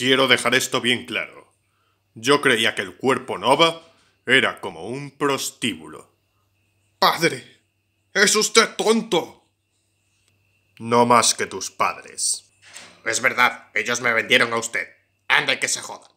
Quiero dejar esto bien claro. Yo creía que el cuerpo Nova era como un prostíbulo. Padre, es usted tonto. No más que tus padres. Es verdad, ellos me vendieron a usted. Anda que se joda.